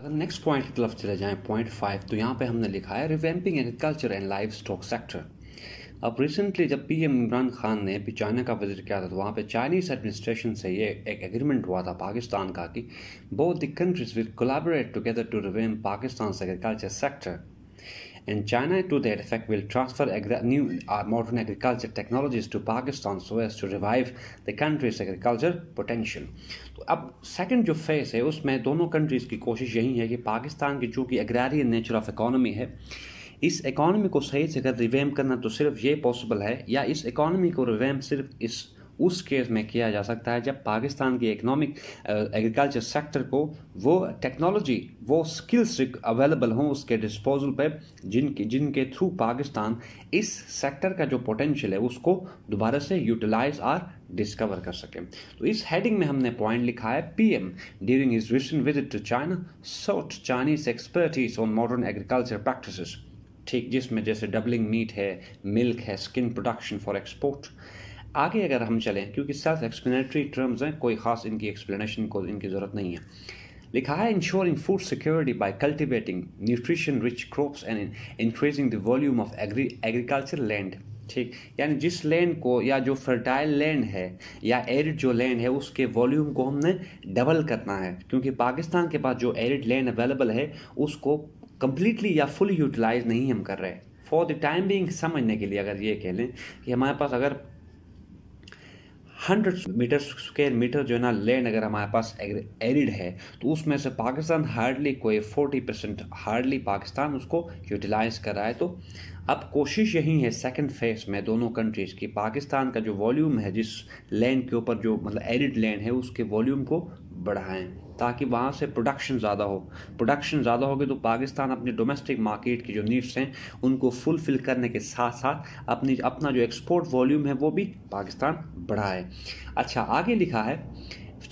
अगर next point की तरफ चले जाएं पॉइंट फाइव तो यहाँ पे हमने लिखा है revamping agriculture and livestock sector अब रिसेंटली जब पीएम इमरान खान ने भी चाइना का विजिट किया था तो वहाँ पे चाइनीज़ एडमिनिस्ट्रेशन से ये एक एग्रीमेंट हुआ था पाकिस्तान का कि both the countries will collaborate together to revamp Pakistan agriculture sector in China to their effect will transfer new uh, modern agriculture technologies to Pakistan so as to revive the country's agriculture potential. तो अब second जो face है उसमें दोनों countries की कोशिश यही है कि पाकिस्तान की चूँकि एग्रारियन नेचर ऑफ इकोनॉमी है इस इकोनॉमी को सही से अगर रिवैम करना तो सिर्फ ये पॉसिबल है या इस इकोनॉमी को रिवैम सिर्फ इस उस केस में किया जा सकता है जब पाकिस्तान की इकोनॉमिक एग्रीकल्चर सेक्टर को वो टेक्नोलॉजी वो स्किल्स अवेलेबल हों उसके डिस्पोजल पर जिनके जिनके थ्रू पाकिस्तान इस सेक्टर का जो पोटेंशियल है उसको दोबारा से यूटिलाइज आर डिस्कवर कर सकें तो इस हेडिंग में हमने पॉइंट लिखा है PM during his recent visit to China sought Chinese expertise on modern agriculture practices ठीक जिसमें जैसे डबलिंग मीट है मिल्क है स्किन प्रोडक्शन फॉर एक्सपोर्ट आगे अगर हम चलें क्योंकि सेल्फ एक्सप्लेनेटरी टर्म्स हैं कोई ख़ास इनकी एक्सप्लेनेशन को इनकी ज़रूरत नहीं है लिखा है ensuring food security by cultivating nutrition rich crops and increasing the volume of agri agriculture land ठीक यानी जिस लैंड को या जो फर्टाइल लैंड है या एरिड जो लैंड है उसके वॉल्यूम को हमने डबल करना है क्योंकि पाकिस्तान के पास जो एरिड लैंड अवेलेबल है उसको कम्प्लीटली या फुल यूटिलाइज नहीं हम कर रहे फॉर द टाइम बिंग समझने के लिए अगर ये कह लें कि हमारे पास अगर हंड्रेड मीटर स्क्वेयर मीटर जो है ना लैंड अगर हमारे पास एरिड है तो उसमें से पाकिस्तान हार्डली कोई फोर्टी परसेंट हार्डली पाकिस्तान उसको यूटिलाइज कर रहा है तो अब कोशिश यही है सेकंड फेज में दोनों कंट्रीज़ की पाकिस्तान का जो वॉल्यूम है जिस लैंड के ऊपर जो मतलब एरिड लैंड है उसके वॉल्यूम को बढ़ाएँ ताकि वहाँ से प्रोडक्शन ज़्यादा हो प्रोडक्शन ज़्यादा होगी तो पाकिस्तान अपनी डोमेस्टिक मार्केट की जो नीड्स हैं उनको फुलफिल करने के साथ साथ अपनी अपना जो एक्सपोर्ट वॉल्यूम है वो भी पाकिस्तान बढ़ाए अच्छा आगे लिखा है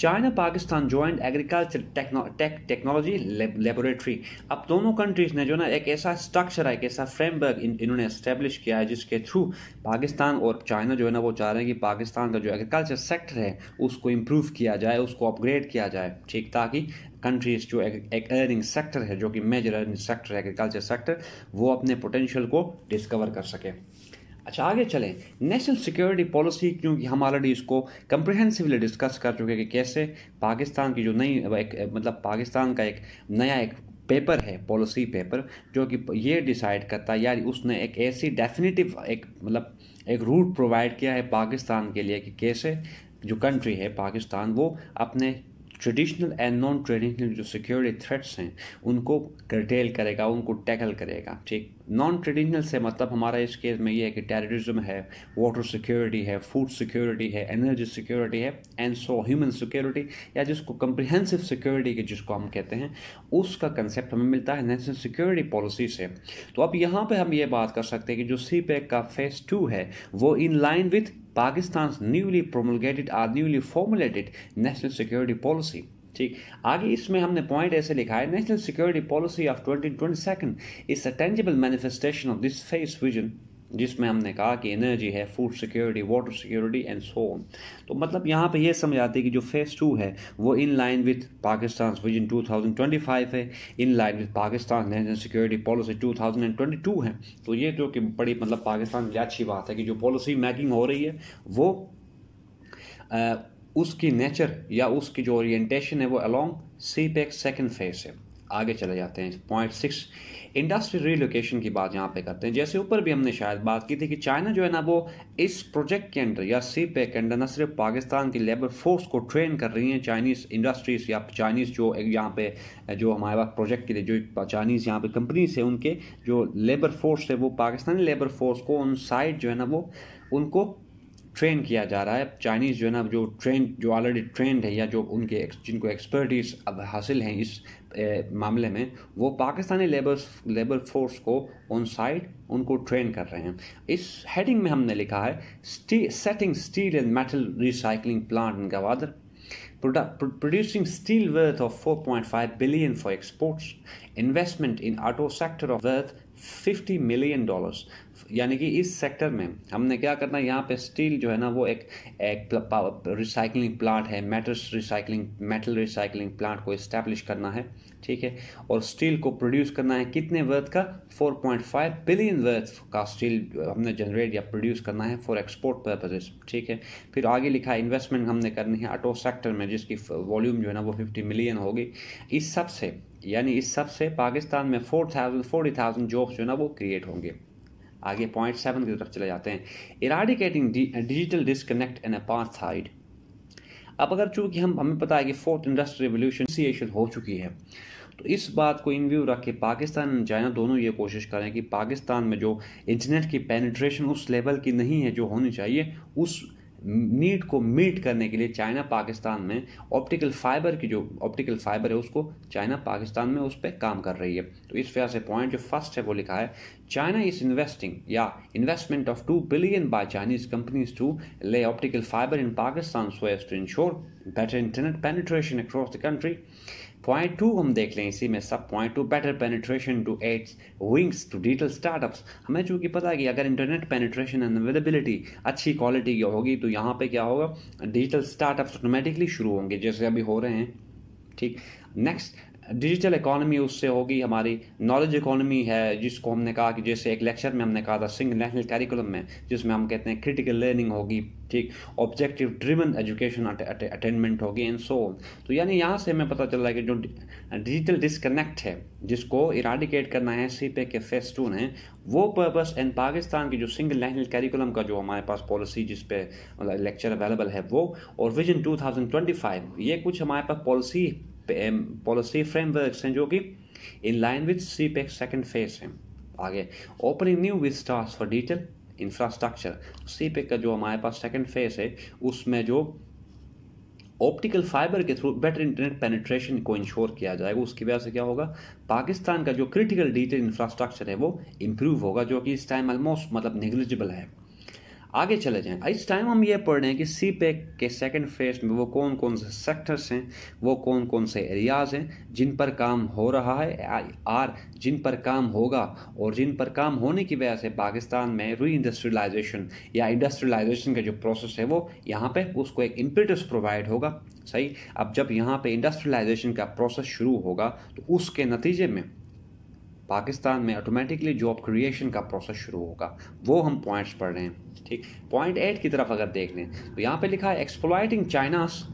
China Pakistan joint agriculture techno, tech technology laboratory अब दोनों कंट्रीज़ ने जो ना एक ऐसा स्ट्रक्चर है एक ऐसा फ्रेमवर्क इन्होंने इस्टेब्लिश किया है जिसके थ्रू पाकिस्तान और चाइना जो है ना वो चाह रहे हैं कि पाकिस्तान का जो एग्रीकल्चर सेक्टर है उसको इम्प्रूव किया जाए उसको अपग्रेड किया जाए ठीक ताकि कंट्रीज जो एक, एक अर्निंग सेक्टर है जो कि मेजर अर्निंग सेक्टर है एग्रीकल्चर सेक्टर वो अपने पोटेंशियल को डिस्कवर कर सके अच्छा आगे चलें नेशनल सिक्योरिटी पॉलिसी क्योंकि हम ऑलरेडी इसको कम्प्रहेंसिवली डिस्कस कर चुके हैं कि कैसे पाकिस्तान की जो नई एक मतलब पाकिस्तान का एक नया एक पेपर है पॉलिसी पेपर जो कि ये डिसाइड करता है यार उसने एक ऐसी डेफिनेटिव एक मतलब एक रूट प्रोवाइड किया है पाकिस्तान के लिए कि कैसे जो कंट्री है पाकिस्तान वो अपने ट्रेडिशनल एंड नॉन ट्रेडिशनल जो सिक्योरिटी थ्रेट्स हैं उनको कर्टेल करेगा उनको टैकल करेगा ठीक नॉन ट्रेडिशनल से मतलब हमारा इस केस में ये है कि टेररिज्म है वाटर सिक्योरिटी है फूड सिक्योरिटी है एनर्जी सिक्योरिटी है एंड सो ह्यूमन सिक्योरिटी या जिसको कंप्रिहेंसिव सिक्योरिटी के जिसको हम कहते हैं उसका कंसेप्ट हमें मिलता है नेशनल सिक्योरिटी पॉलिसी से तो अब यहाँ पर हम ये बात कर सकते हैं कि जो सी पैक e का फेज टू है वो in line with Pakistan newly promulgated or newly formulated national security policy ठीक आगे इसमें हमने पॉइंट ऐसे लिखा है national security policy of twenty twenty second is a tangible manifestation of this phase vision जिसमें हमने कहा कि एनर्जी है food security water security and so on तो मतलब यहाँ पे ये समझ आती है कि जो फेज़ टू है वो in line with Pakistan vision 2025 है in line with Pakistan national security policy 2022 है तो ये जो कि बड़ी मतलब पाकिस्तान की अच्छी बात है कि जो पॉलिसी मेकिंग हो रही है वो आ, उसकी नेचर या उसकी जो ओरिएंटेशन है वो along CPEC second phase है आगे चले जाते हैं पॉइंट सिक्स इंडस्ट्री रिलोकेशन की बात यहाँ पे करते हैं जैसे ऊपर भी हमने शायद बात की थी कि चाइना जो है ना वो इस प्रोजेक्ट के अंडर या सी पे के अंडर न सिर्फ पाकिस्तान की लेबर फोर्स को ट्रेन कर रही है चाइनीज़ इंडस्ट्रीज़ या चाइनीज़ जो यहाँ पे जो हमारे पास प्रोजेक्ट के लिए जो चाइनीज़ यहाँ पे कंपनीज है उनके जो लेबर फोर्स है वो पाकिस्तानी लेबर फोर्स को उन साइड जो है ना वो उनको ट्रेन किया जा रहा है चाइनीज़ जो है ना जो ट्रेन जो ऑलरेडी ट्रेंड है या जो उनके जिनको एक्सपर्टीज अब हासिल हैं इस मामले में वो पाकिस्तानी लेबर लेबर फोर्स को ऑन साइड उनको ट्रेन कर रहे हैं इस हेडिंग में हमने लिखा है setting steel and metal recycling plant Gwadar producing steel worth of 4.5 billion for exports investment in auto sector of worth 50 million dollars यानी कि इस सेक्टर में हमने क्या करना है यहाँ पे स्टील जो है ना वो एक एक रिसाइकलिंग प्लांट है metals recycling metal recycling plant को इस्टेब्लिश करना है ठीक है और स्टील को प्रोड्यूस करना है कितने वर्थ का 4.5 बिलियन वर्थ का स्टील हमने जनरेट या प्रोड्यूस करना है फॉर एक्सपोर्ट पर्पजेज ठीक है फिर आगे लिखा है इन्वेस्टमेंट हमने करनी है ऑटो सेक्टर में जिसकी वॉल्यूम जो है ना वो फिफ्टी मिलियन होगी इस सब से यानी इस सब से पाकिस्तान में four thousand forty thousand jobs जो है ना वो क्रिएट होंगे आगे पॉइंट सेवन की तरफ चले जाते हैं eradicating digital disconnect and apartheid अब अगर चूंकि हम हमें पता है कि फोर्थ इंडस्ट्री रिवोल्यूशन हो चुकी है तो इस बात को इन व्यू रख के पाकिस्तान चाइना दोनों ये कोशिश करें कि पाकिस्तान में जो इंटरनेट की पेनिट्रेशन उस लेवल की नहीं है जो होनी चाहिए उस नीड को मीट करने के लिए चाइना पाकिस्तान में ऑप्टिकल फाइबर की जो ऑप्टिकल फाइबर है उसको चाइना पाकिस्तान में उस पर काम कर रही है तो इस वजह से पॉइंट जो फर्स्ट है वो लिखा है चाइना इज इन्वेस्टिंग या investment of two billion by Chinese companies to lay optical fibre in Pakistan so as to ensure better internet penetration across the country point two हम देख लें इसी में sub point two better penetration to adds wings to digital startups हमें चूँकि पता है कि अगर इंटरनेट पेनिट्रेशन एंड अवेलेबिलिटी अच्छी क्वालिटी की होगी तो यहाँ पे क्या होगा डिजिटल स्टार्टअप्स ऑटोमेटिकली शुरू होंगे जैसे अभी हो रहे हैं ठीक नेक्स्ट डिजिटल इकोनॉमी उससे होगी हमारी नॉलेज इकोनॉमी है जिसको हमने कहा कि जैसे एक लेक्चर में हमने कहा था सिंग नेशनल कैरिकुलम में जिसमें हम कहते हैं क्रिटिकल लर्निंग होगी ठीक ऑब्जेक्टिव ड्रिवन एजुकेशन अटेंडमेंट होगी एंड सो ऑन तो यानी यहाँ से हमें पता चल रहा है कि जो डिजिटल डिसकनेक्ट है जिसको इराडिकेट करना है सी पे e के फेस टू ने वो पर्पस एंड पाकिस्तान की जो सिंगल नेशनल कैरिकुलम का जो हमारे पास पॉलिसी जिस पे लेक्चर मतलब अवेलेबल है वो और विजन 2025 ये कुछ हमारे पास पॉलिसी पॉलिसी फ्रेमवर्क हैं जो कि in line with CPEC second phase है आगे opening new vistas for digital infrastructure CPEC का जो हमारे पास सेकेंड फेज है उसमें जो ऑप्टिकल फाइबर के थ्रू बेटर इंटरनेट पेनिट्रेशन को इंश्योर किया जाएगा उसकी वजह से क्या होगा पाकिस्तान का जो क्रिटिकल डिजिटल इंफ्रास्ट्रक्चर है वो इम्प्रूव होगा जो कि इस टाइम ऑलमोस्ट मतलब निगलिजिबल है आगे चले जाएं इस टाइम हम ये पढ़ रहे हैं कि सी पैक e के सेकेंड फेज में वो कौन कौन से सेक्टर्स हैं वो कौन कौन से एरियाज़ हैं जिन पर काम हो रहा है आर जिन पर काम होगा और जिन पर काम होने की वजह से पाकिस्तान में री इंडस्ट्रियलाइजेशन या इंडस्ट्रियलाइजेशन का जो प्रोसेस है वो यहाँ पर उसको एक इम्पिटस प्रोवाइड होगा सही अब जब यहाँ पर इंडस्ट्रियलाइजेशन का प्रोसेस शुरू होगा तो उसके नतीजे में पाकिस्तान में ऑटोमेटिकली जॉब क्रिएशन का प्रोसेस शुरू होगा वो हम पॉइंट्स पढ़ रहे हैं ठीक पॉइंट एट की तरफ अगर देख लें तो यहाँ पे लिखा है एक्सप्लाइटिंग चाइनास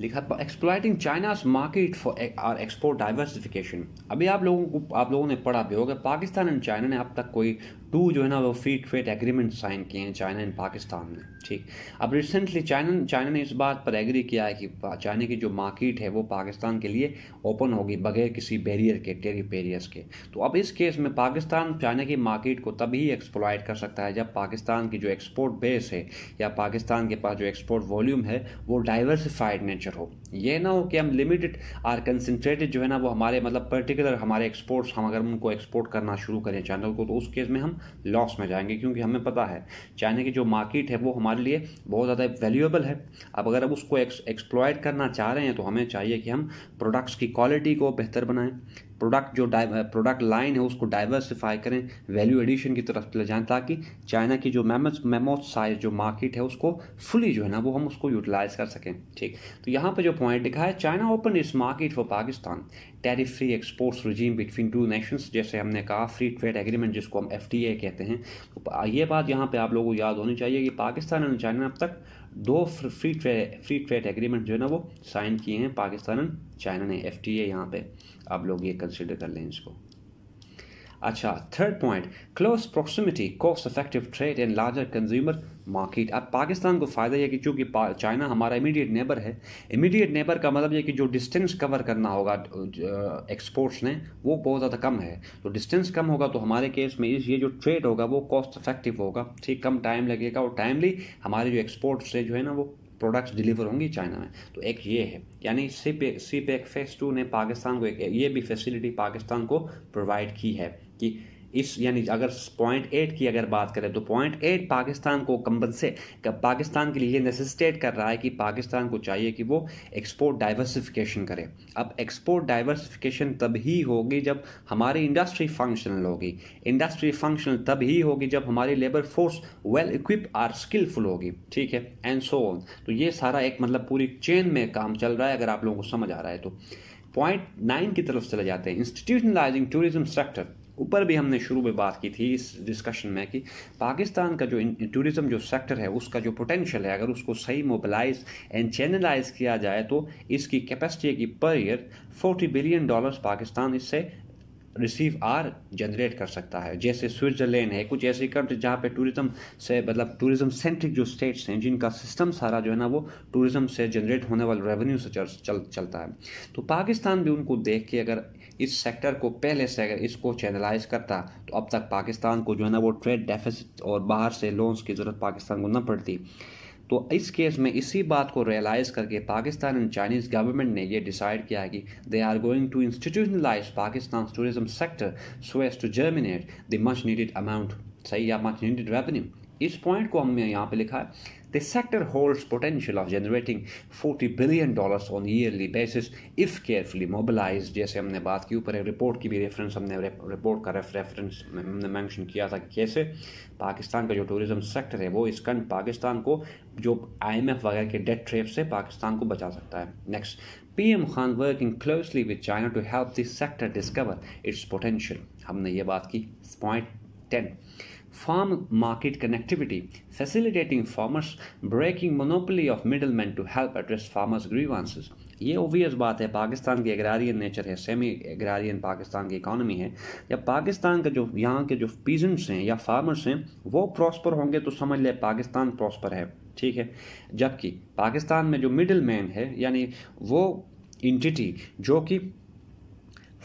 लिखा exploiting China's market for or export diversification अभी आप लोगों को आप लोगों ने पढ़ा भी होगा पाकिस्तान एंड चाइना ने अब तक कोई टू जो है ना वो फ्री ट्रेड एग्रीमेंट साइन किए हैं चाइना एंड पाकिस्तान ने ठीक अब रिसेंटली चाइना चाइना ने इस बात पर एग्री किया है कि चाइना की जो मार्केट है वो पाकिस्तान के लिए ओपन होगी बगैर किसी बैरियर के टेरी बैरियर्स के तो अब इस केस में पाकिस्तान चाइना की मार्केट को तभी एक्सप्लॉयट कर सकता है जब पाकिस्तान की जो एक्सपोर्ट बेस है या पाकिस्तान के पास जो एक्सपोर्ट वॉल्यूम है वो डाइवर्सिफाइड नेचर हो ये ना हो कि हम लिमिटेड आर कंसनट्रेटेड जो है ना वो हमारे मतलब पर्टिकुलर हमारे एक्सपोर्ट्स हम अगर उनको एक्सपोर्ट करना शुरू करें चाइना को तो उस केस में हम लॉस में जाएंगे क्योंकि हमें पता है चाइना की जो मार्केट है वो हमारे लिए बहुत ज़्यादा वैल्यूएबल है अब अगर हम उसको एक्सप्लॉयट करना चाह रहे हैं तो हमें चाहिए कि हम प्रोडक्ट्स की क्वालिटी को बेहतर बनाएं प्रोडक्ट जो प्रोडक्ट लाइन uh, है उसको डाइवर्सिफाई करें वैल्यू एडिशन की तरफ ले जाएं ताकि चाइना की जो मेमस मेमोस साइज जो मार्केट है उसको फुली जो है ना वो हम उसको यूटिलाइज कर सकें ठीक तो यहाँ पर जो पॉइंट लिखा है चाइना ओपन इस market for Pakistan tariff free exports regime between two nations जैसे हमने कहा फ्री ट्रेड एग्रीमेंट जिसको हम एफ कहते हैं तो ये बात यहाँ पर आप लोगों को याद होनी चाहिए कि पाकिस्तान और चाइना अब तक दो free trade free trade agreement जो है ना वो साइन किए हैं पाकिस्तान एंड चाइना ने एफ टी ए यहाँ पर आप लोग ये कंसिडर कर लें इसको अच्छा third point close proximity cost effective trade and larger consumer market अब पाकिस्तान को फ़ायदा यह कि चूँकि चाइना हमारा इमीडिएट नेबर है इमीडिएट नेबर का मतलब यह कि जो डिस्टेंस कवर करना होगा एक्सपोर्ट्स ने वो बहुत ज़्यादा कम है तो डिस्टेंस कम होगा तो हमारे केस में ये जो ट्रेड होगा वो कॉस्ट इफेक्टिव होगा ठीक कम टाइम लगेगा और टाइमली हमारे जो एक्सपोर्ट्स से जो है ना वो प्रोडक्ट्स डिलीवर होंगी चाइना में तो एक ये है यानी सी पे सी एक फेस टू ने पाकिस्तान को एक ये भी फैसिलिटी पाकिस्तान को प्रोवाइड की है कि इस यानी अगर पॉइंट एट की अगर बात करें तो पॉइंट एट पाकिस्तान को से पाकिस्तान के लिए नेसेसिटेट कर रहा है कि पाकिस्तान को चाहिए कि वो एक्सपोर्ट डाइवर्सिफिकेशन करे अब एक्सपोर्ट डाइवर्सिफिकेशन तभी होगी जब हमारी इंडस्ट्री फंक्शनल होगी इंडस्ट्री फंक्शनल तभी होगी जब हमारी labour force well equip or skilful होगी ठीक है एंड सो ऑन तो ये सारा एक मतलब पूरी चेन में काम चल रहा है अगर आप लोगों को समझ आ रहा है तो पॉइंट नाइन की तरफ चले जाते हैं इंस्टीट्यूशनलाइजिंग टूरिज्म सेक्टर ऊपर भी हमने शुरू में बात की थी इस डिस्कशन में कि पाकिस्तान का जो टूरिज़्म जो सेक्टर है उसका जो पोटेंशियल है अगर उसको सही मोबिलाइज एंड चैनलाइज किया जाए तो इसकी कैपेसिटी की per year 40 billion dollars Pakistan इससे रिसीव आर जनरेट कर सकता है जैसे स्विट्ज़रलैंड है कुछ ऐसी कंट्री जहाँ पे टूरिज्म से मतलब टूरिज्म सेंट्रिक जो स्टेट्स हैं जिनका सिस्टम सारा जो है ना वो टूरिज्म से जनरेट होने वाले रेवेन्यू से चल, चल चलता है तो पाकिस्तान भी उनको देख के अगर इस सेक्टर को पहले से अगर इसको चैनलाइज करता तो अब तक पाकिस्तान को जो है ना वो ट्रेड डेफिसिट और बाहर से लोन्स की ज़रूरत पाकिस्तान को न पड़ती तो इस केस में इसी बात को रियलाइज़ करके पाकिस्तान एंड चाइनीज़ गवर्नमेंट ने ये डिसाइड किया कि they are going to institutionalise Pakistan tourism sector so as to germinate the much needed amount सही या मच नीडेड रेवेन्यू इस पॉइंट को हमने यहाँ पे लिखा है The sector holds potential of generating 40 billion dollars on yearly basis if carefully mobilise जैसे हमने बात की ऊपर एक रिपोर्ट की भी रेफरेंस हमने रिपोर्ट का रेफरेंस हमने मैंशन किया था कि कैसे पाकिस्तान का जो टूरिज़्म सेक्टर है वो इस कंट पाकिस्तान को जो आईएमएफ वगैरह के डेट ट्रेप से पाकिस्तान को बचा सकता है next P M Khan working closely with China to help this sector discover its potential हमने ये बात की point ten farm market connectivity, facilitating farmers, breaking monopoly of middlemen to help address farmers' grievances. ये ओबियस बात है पाकिस्तान की agrarian nature है semi agrarian Pakistan की इकानमी है जब पाकिस्तान का जो यहाँ के जो पीजेंट्स हैं या फार्मर्स हैं वो प्रॉस्पर होंगे तो समझ ले पाकिस्तान प्रॉस्पर है ठीक है जबकि पाकिस्तान में जो मिडिल मैन है यानी वो इंटिटी जो कि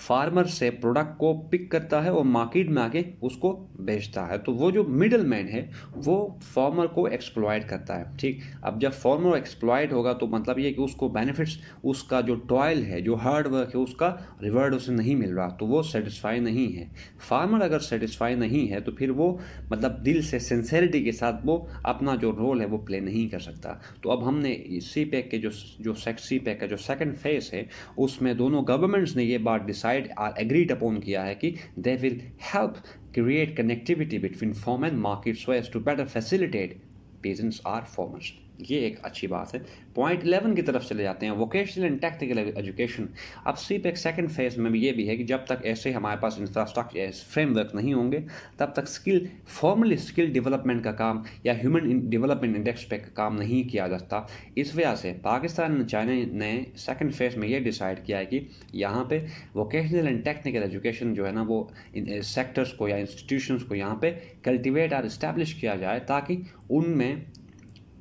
फार्मर से प्रोडक्ट को पिक करता है और मार्केट में आके उसको बेचता है तो वो जो मिडल मैन है वो फार्मर को एक्सप्लॉयड करता है ठीक अब जब फार्मर एक्सप्लॉयड होगा तो मतलब ये कि उसको बेनिफिट्स उसका जो टॉयल है जो हार्ड वर्क है उसका रिवर्ड उसे नहीं मिल रहा तो वो सेटिस्फाई नहीं है फार्मर अगर सेटिस्फाई नहीं है तो फिर वो मतलब दिल से सिंसेरिटी के साथ वो अपना जो रोल है वो प्ले नहीं कर सकता तो अब हमने सी पैक के जो जो सेक्स सी पैक का जो सेकेंड फेज है उसमें दोनों गवर्नमेंट्स ने ये बात decide side or agreed upon किया है कि they will help create connectivity between farm and market so as to better facilitate peasants or farmers ये एक अच्छी बात है पॉइंट इलेवन की तरफ चले जाते हैं वोकेशनल एंड टेक्निकल एजुकेशन अब सिर्फ एक सेकेंड फेज में भी ये भी है कि जब तक ऐसे हमारे पास इंफ्रास्ट्रक्चर फ्रेमवर्क नहीं होंगे तब तक स्किल फॉर्मली स्किल डेवलपमेंट का काम या ह्यूमन डेवलपमेंट इंडेक्स पे का काम नहीं किया जाता इस वजह से पाकिस्तान चाइना ने सेकेंड फेज में ये डिसाइड किया है कि यहाँ पे वोकेशनल एंड टेक्निकल एजुकेशन जो है ना वो सेक्टर्स को या इंस्टीट्यूशंस को यहाँ पे कल्टिवेट और इस्टेब्लिश किया जाए ताकि उनमें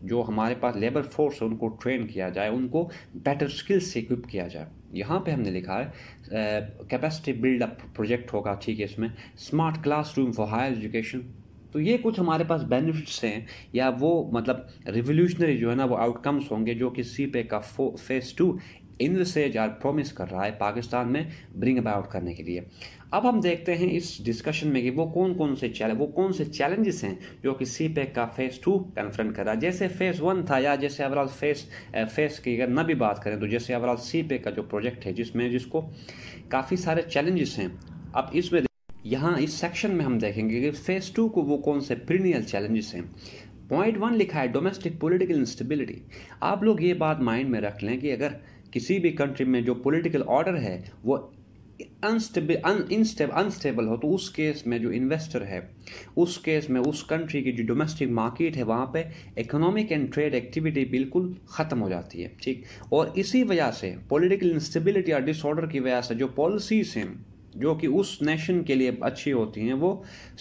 जो हमारे पास लेबर फोर्स है उनको ट्रेन किया जाए उनको बेटर स्किल्स से इक्विप किया जाए यहाँ पे हमने लिखा है कैपेसिटी बिल्डअप प्रोजेक्ट होगा ठीक है इसमें smart classroom for higher education तो ये कुछ हमारे पास बेनिफिट्स हैं या वो मतलब रिवोल्यूशनरी जो है ना वो आउटकम्स होंगे जो कि सी पे का फेज़ टू इंद्र से जार प्रोमिस कर रहा है पाकिस्तान में ब्रिंग अबाउट करने के लिए अब हम देखते हैं इस डिस्कशन में कि वो कौन कौन से चैलेंज वो कौन से चैलेंजेस हैं जो कि सी पैक e का फेस टू कन्फ्रंट कर रहा है जैसे फेस वन था या जैसे ओवरऑल फेस फेस की अगर ना भी बात करें तो जैसे ओवरऑल सी पैक का जो प्रोजेक्ट है जिसमें जिसको काफ़ी सारे चैलेंजेस हैं अब इसमें यहाँ इस सेक्शन में हम देखेंगे कि फेस टू को वो कौन से प्रीनियल चैलेंजेस हैं पॉइंट वन लिखा है डोमेस्टिक पॉलिटिकल इंस्टेबिलिटी आप लोग ये बात माइंड में रख लें कि अगर किसी भी कंट्री में जो पॉलिटिकल ऑर्डर है वो अनस्टेबल अनस्टेबल अनस्टेबल हो तो उस केस में जो इन्वेस्टर है उस केस में उस कंट्री की जो डोमेस्टिक मार्केट है वहाँ पे इकोनॉमिक एंड ट्रेड एक्टिविटी बिल्कुल ख़त्म हो जाती है ठीक और इसी वजह से पॉलिटिकल इंस्टेबिलिटी या डिसऑर्डर की वजह से जो पॉलिसीज़ हैं जो कि उस नेशन के लिए अच्छी होती हैं वो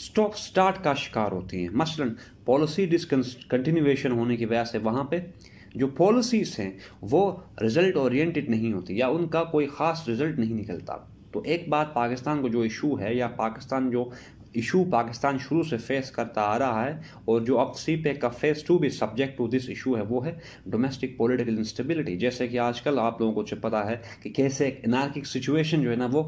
स्टॉप स्टार्ट का शिकार होती हैं मसलन पॉलिसी डिसकंटिन्यूएशन होने की वजह से वहाँ पर जो पॉलिसीज़ हैं वो रिज़ल्ट ओरिएंटेड नहीं होती या उनका कोई ख़ास रिज़ल्ट नहीं निकलता तो एक बात पाकिस्तान को जो इशू है या पाकिस्तान जो इशू पाकिस्तान शुरू से फेस करता आ रहा है और जो अब सी पे का फेस टू भी सब्जेक्ट टू दिस इशू है वो है डोमेस्टिक पॉलिटिकल इंस्टेबिलिटी जैसे कि आजकल आप लोगों को पता है कि कैसे एक इनार्किक सिचुएशन जो है ना वो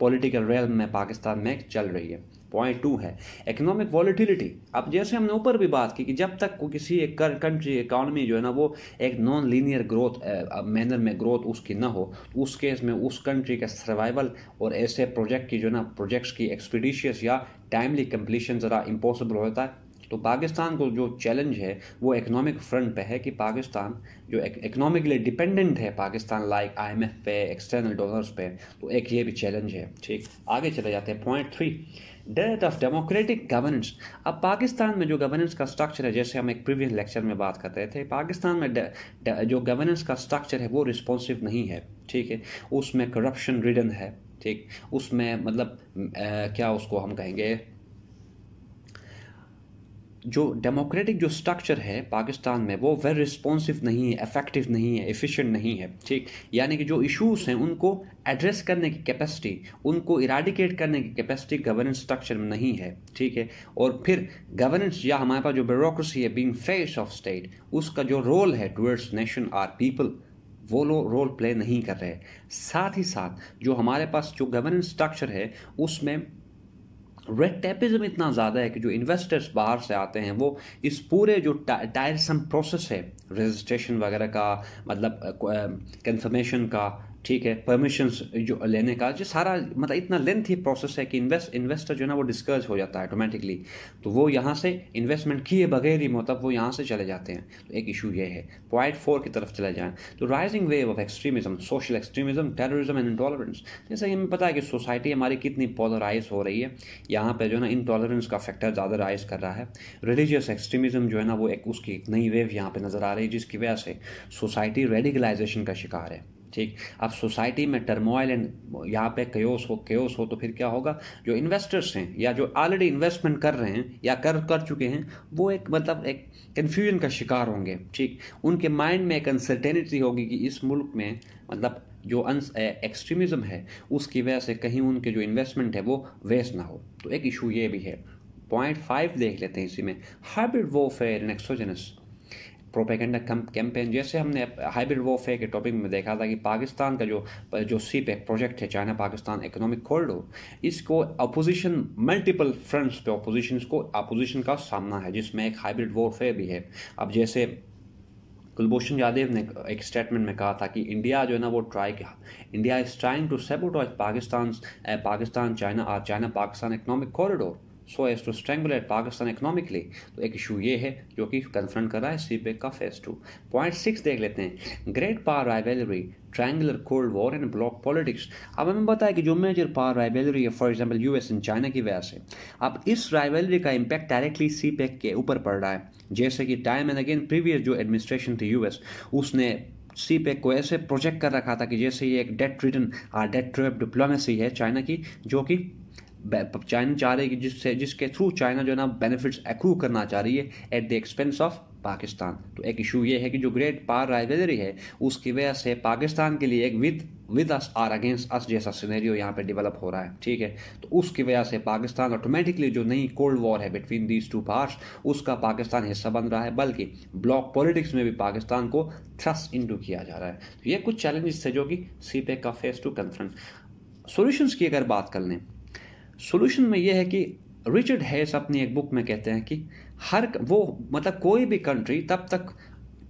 पॉलिटिकल रेल में पाकिस्तान में चल रही है पॉइंट टू है इकोनॉमिक वॉलिटिलिटी अब जैसे हमने ऊपर भी बात की कि जब तक किसी एक कंट्री इकॉनमी जो है ना वो एक नॉन लीनियर ग्रोथ मैनर में ग्रोथ उसकी ना हो तो उस केस में उस कंट्री का सर्वाइवल और ऐसे प्रोजेक्ट की जो है ना प्रोजेक्ट्स की एक्सपीडिशियस या टाइमली कंप्लीशन ज़रा इम्पॉसिबल होता है तो पाकिस्तान को जो चैलेंज है वो इकोनॉमिक फ्रंट पे है कि पाकिस्तान जो इकोनॉमिकली डिपेंडेंट है पाकिस्तान लाइक आईएमएफ पे एक्सटर्नल डॉलर्स पे तो एक ये भी चैलेंज है ठीक आगे चले जाते हैं point three death of democratic governance अब पाकिस्तान में जो गवर्नेंस का स्ट्रक्चर है जैसे हम एक प्रीवियस लेक्चर में बात कर रहे थे पाकिस्तान में जो गवर्नेंस का स्ट्रक्चर है वो रिस्पॉन्सिव नहीं है ठीक है उसमें करप्शन रिडन है ठीक उसमें मतलब आ, क्या उसको हम कहेंगे जो डेमोक्रेटिक जो स्ट्रक्चर है पाकिस्तान में वो वेल रिस्पॉन्सिव नहीं है इफेक्टिव नहीं है एफिशिएंट नहीं है ठीक यानी कि जो इश्यूज़ हैं उनको एड्रेस करने की कैपेसिटी उनको इराडिकेट करने की कैपेसिटी गवर्नेंस स्ट्रक्चर में नहीं है ठीक है और फिर गवर्नेंस या हमारे पास जो ब्यूरोक्रेसी है बींग फेस ऑफ स्टेट उसका जो रोल है टूवर्ड्स नेशन आर पीपल वो लोग रोल प्ले नहीं कर रहे साथ ही साथ जो हमारे पास जो गवर्नेंस स्ट्रक्चर है उसमें रेड टेपिज्म इतना ज़्यादा है कि जो इन्वेस्टर्स बाहर से आते हैं वो इस पूरे जो टायरसम प्रोसेस है रजिस्ट्रेशन वगैरह का मतलब कंफर्मेशन का ठीक है परमिशन जो लेने का जो सारा मतलब इतना लेंथ ही प्रोसेस है कि इन्वेस्ट इन्वेस्टर जो है ना वो डिस्कर्ज हो जाता है ऑटोमेटिकली तो वो यहाँ से इन्वेस्टमेंट किए बगैर ही मतलब वो यहाँ से चले जाते हैं तो एक इशू ये है पॉइंट फोर की तरफ चले जाएँ तो rising wave of extremism social extremism terrorism and intolerance जैसे कि हमें पता है कि सोसाइटी हमारी कितनी पॉलराइज हो रही है यहाँ पर जो है ना इंटॉलरेंस का फैक्टर ज़्यादा राइज कर रहा है रिलीजियस एक्सट्रीमिज्म जो है ना वो एक उसकी एक नई वेव यहाँ पर नज़र आ रही है जिसकी वजह से सोसाइटी रेडिकलाइजेशन का शिकार है ठीक अब सोसाइटी में टर्मोइल एंड यहाँ पे क्योस हो क्योस हो तो फिर क्या होगा जो इन्वेस्टर्स हैं या जो ऑलरेडी इन्वेस्टमेंट कर रहे हैं या कर कर चुके हैं वो एक मतलब एक कन्फ्यूजन का शिकार होंगे ठीक उनके माइंड में एक अनसर्टेनिटी होगी कि इस मुल्क में मतलब जो एक्सट्रीमिज़म है उसकी वजह से कहीं उनके जो इन्वेस्टमेंट है वो वेस्ट ना हो तो एक इशू ये भी है पॉइंट फाइव देख लेते हैं इसी में हाइब्रिड वो एंड एक्सोजेनस प्रोपेगेंडा कैंपेन जैसे हमने हाइब्रिड वॉफे के टॉपिक में देखा था कि पाकिस्तान का जो जो सी पैक प्रोजेक्ट है चाइना पाकिस्तान इकोनॉमिक कॉरिडोर इसको अपोजिशन मल्टीपल फ्रंट्स पे अपोजिशन को अपोजिशन का सामना है जिसमें एक हाइब्रिड वॉरफेयर भी है अब जैसे कुलभूषण यादव ने एक स्टेटमेंट में कहा था कि इंडिया जो है ना वो ट्राई किया India is trying to sabotage Pakistan Pakistan China China Pakistan economic corridor so as to strangulate Pakistan economically तो एक इशू ये है जो कि कन्फ्रंट कर रहा है सी पे e का फेस टू पॉइंट सिक्स देख लेते हैं great power rivalry triangular cold war and bloc politics अब हमें बताया कि जो मेजर पावर राइवेलरी है for example U S and China की वजह से अब इस राइवेलरी का इम्पैक्ट डायरेक्टली सी पैक के ऊपर पड़ रहा है जैसे कि टाइम एंड अगेन प्रीवियस जो एडमिनिस्ट्रेशन थी यू एस उसने सी पैक e को ऐसे प्रोजेक्ट कर रखा था कि जैसे ये एक डेट रिटर्न और डेट ट्रेप डिप्लोमेसी है चाइना की जो कि चाइना चाह रही है कि जिससे जिसके थ्रू चाइना जो है ना बेनिफिट्स एक्रू करना चाह रही है at the expense of Pakistan तो एक इशू ये है कि जो ग्रेट पार राइवलरी है उसकी वजह से पाकिस्तान के लिए एक with with us or against us जैसा सिनेरियो यहाँ पे डेवलप हो रहा है ठीक है तो उसकी वजह से पाकिस्तान ऑटोमेटिकली जो नई कोल्ड वॉर है बिटवीन दीज टू पार्ट्स उसका पाकिस्तान हिस्सा बन रहा है बल्कि ब्लॉक पॉलिटिक्स में भी पाकिस्तान को थ्रस्ट इंटू किया जा रहा है तो ये कुछ चैलेंजेस थे जो कि सी पे e e का फेस टू कन्फ्रंट सोल्यूशंस की अगर बात कर लें सोल्यूशन में यह है कि रिचर्ड हैस अपनी एक बुक में कहते हैं कि हर वो मतलब कोई भी कंट्री तब तक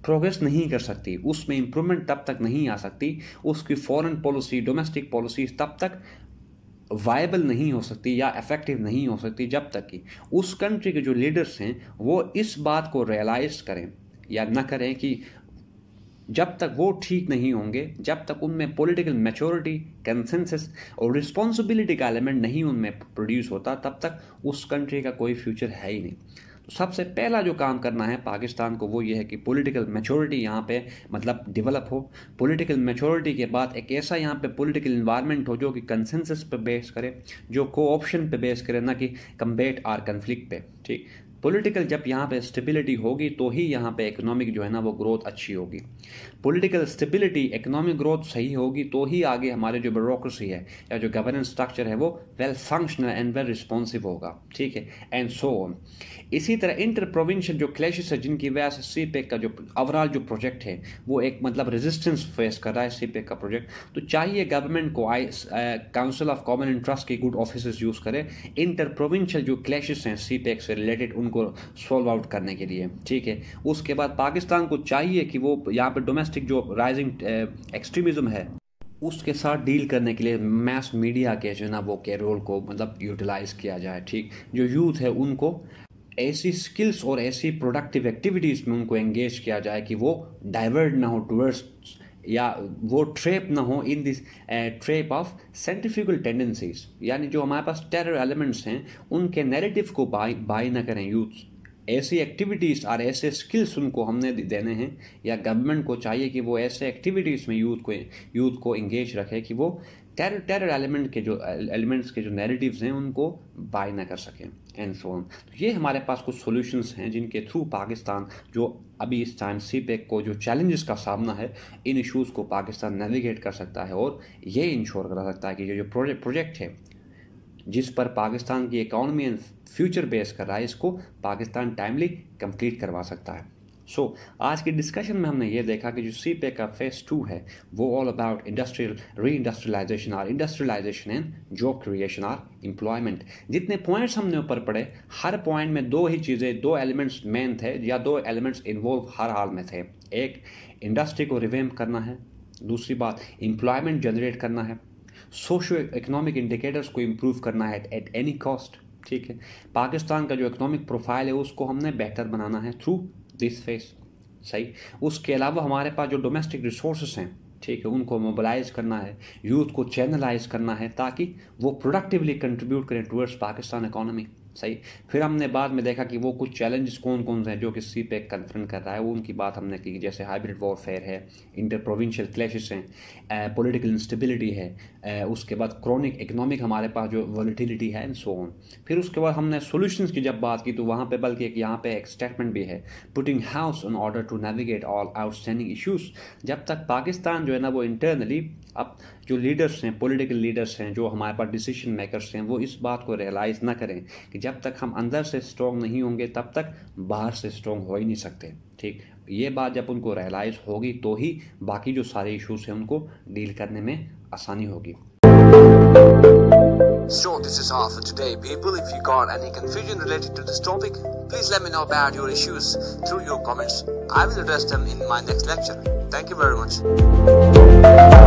प्रोग्रेस नहीं कर सकती उसमें इम्प्रूवमेंट तब तक नहीं आ सकती उसकी फॉरेन पॉलिसी डोमेस्टिक पॉलिसी तब तक वायबल नहीं हो सकती या इफेक्टिव नहीं हो सकती जब तक कि उस कंट्री के जो लीडर्स हैं वो इस बात को रियलाइज करें या ना करें कि जब तक वो ठीक नहीं होंगे जब तक उनमें पॉलिटिकल मेचोरिटी कंसेंसस और रिस्पॉन्सिबिलिटी का एलिमेंट नहीं उनमें प्रोड्यूस होता तब तक उस कंट्री का कोई फ्यूचर है ही नहीं तो सबसे पहला जो काम करना है पाकिस्तान को वो ये है कि पॉलिटिकल मेचोरिटी यहाँ पे मतलब डेवलप हो पॉलिटिकल मेचोरिटी के बाद एक ऐसा यहाँ पे पॉलिटिकल इन्वायरमेंट हो जो कि कंसेंसस पे बेस करे जो को ऑप्शन पे बेस करे ना कि कम्बेट आर कन्फ्लिक्ट ठीक पॉलिटिकल जब यहाँ पे स्टेबिलिटी होगी तो ही यहाँ पे इकोनॉमिक जो है ना वो ग्रोथ अच्छी होगी पॉलिटिकल स्टेबिलिटी इकोनॉमिक ग्रोथ सही होगी तो ही आगे हमारे जो ब्यूरोक्रेसी है या जो गवर्नेंस स्ट्रक्चर है वो well functional and well responsive होगा ठीक है एंड सो ऑन इसी तरह इंटर प्रोविंशियल जो क्लैशेस है जिनकी वजह से सी पैक e का जो ओवरऑल जो प्रोजेक्ट है वो एक मतलब रेजिस्टेंस फेस कर रहा है सी पैक e का प्रोजेक्ट तो चाहिए गवर्नमेंट को आई काउंसिल ऑफ कॉमन इंटरेस्ट की गुड ऑफिस यूज़ करें इंटर प्रोविंशियल जो क्लैशेस हैं सी e से रिलेटेड उन उनको सॉल्व आउट करने के लिए ठीक है उसके बाद पाकिस्तान को चाहिए कि वो यहाँ पर डोमेस्टिक जो राइजिंग एक्सट्रीमिज़म eh, है उसके साथ डील करने के लिए मैस मीडिया के जो ना वो के रोल को मतलब यूटिलाइज़ किया जाए ठीक जो यूथ है उनको ऐसी स्किल्स और ऐसी प्रोडक्टिव एक्टिविटीज़ में उनको एंगेज किया जाए कि वो डाइवर्ट ना हो टूवर्ड्स या वो ट्रेप ना हो in this trap of centrifugal tendencies यानी जो हमारे पास टेरर एलिमेंट्स हैं उनके नेरेटिव को बाई बाई ना करें यूथ ऐसी एक्टिविटीज़ और ऐसे स्किल्स उनको हमने देने हैं या गवर्नमेंट को चाहिए कि वो ऐसे एक्टिविटीज़ में यूथ को यूथ को इंगेज रखे कि वो टेरर टेरर एलिमेंट के जो एलिमेंट्स के जो नैरेटिव्स हैं उनको बाय ना कर सकें एंड सो ऑन तो ये हमारे पास कुछ सॉल्यूशंस हैं जिनके थ्रू पाकिस्तान जो अभी इस टाइम सी पैक को जो चैलेंजेस का सामना है इन इश्यूज़ को पाकिस्तान नेविगेट कर सकता है और ये इंश्योर करा सकता है कि जो प्रोजेक्ट प्रोजेक्ट है जिस पर पाकिस्तान की इकॉनमी एंड फ्यूचर बेस कर रहा है इसको पाकिस्तान टाइमली कंप्लीट करवा सकता है सो so, आज के डिस्कशन में हमने ये देखा कि जो सी पे e का फेस टू है वो all about industrial re industrialization or industrialization and job creation or employment जितने पॉइंट्स हमने ऊपर पढ़े हर पॉइंट में दो ही चीज़ें दो एलिमेंट्स मेन थे या दो एलिमेंट्स इन्वॉल्व हर हाल में थे एक इंडस्ट्री को रिवेम करना है दूसरी बात इम्प्लॉयमेंट जनरेट करना है सोशो इकोनॉमिक इंडिकेटर्स को इम्प्रूव करना है एट एनी कॉस्ट ठीक है पाकिस्तान का जो इकोनॉमिक प्रोफाइल है उसको हमने बेहतर बनाना है थ्रू दिस फेस सही उसके अलावा हमारे पास जो डोमेस्टिक रिसोर्सेस हैं ठीक है उनको मोबालाइज करना है यूथ को चैनलाइज करना है ताकि वो प्रोडक्टिवली कंट्रीब्यूट करें टूवर्ड्स पाकिस्तान इकोनॉमी सही फिर हमने बाद में देखा कि वो कुछ चैलेंजेस कौन कौन से हैं जो कि सी पैक कन्फ्रंट कर रहा है वो उनकी बात हमने की जैसे हाइब्रिड वॉरफेयर है इंटर प्रोविंशियल क्लैश हैं पॉलिटिकल इंस्टेबिलिटी है उसके बाद क्रॉनिक इकोनॉमिक हमारे पास जो वॉलीटिलिटी है एंड सो ऑन फिर उसके बाद हमने सॉल्यूशंस की जब बात की तो वहाँ पे बल्कि एक यहाँ पे एक स्टेटमेंट भी है putting house in order to navigate all outstanding issues जब तक पाकिस्तान जो है ना वो इंटरनली अब जो लीडर्स हैं पॉलिटिकल लीडर्स हैं जो हमारे पास डिसीजन मेकर्स हैं वो इस बात को रियलाइज़ ना करें कि जब तक हम अंदर से स्ट्रॉन्ग नहीं होंगे तब तक बाहर से स्ट्रॉन्ग हो ही नहीं सकते ठीक ये बात जब उनको रियलाइज़ होगी तो ही बाकी जो सारे इश्यूज़ हैं उनको डील करने में आसानी होगी So this is all for today, people. If you got any confusion related to this topic, please let me know about your issues through your comments. I will address them in my next lecture. Thank you very much.